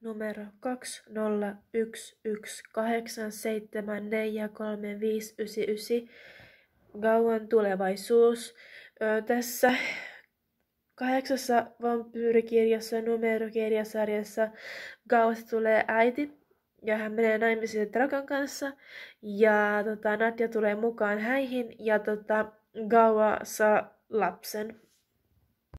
numero 20118743599 Gauan tulevaisuus. Tässä kahdeksassa vampyyrikirjassa numerokirjasarjassa Gauasta tulee äiti ja hän menee naimisiin Drakan kanssa ja tota, Nadja tulee mukaan häihin ja tota, Gaua saa lapsen.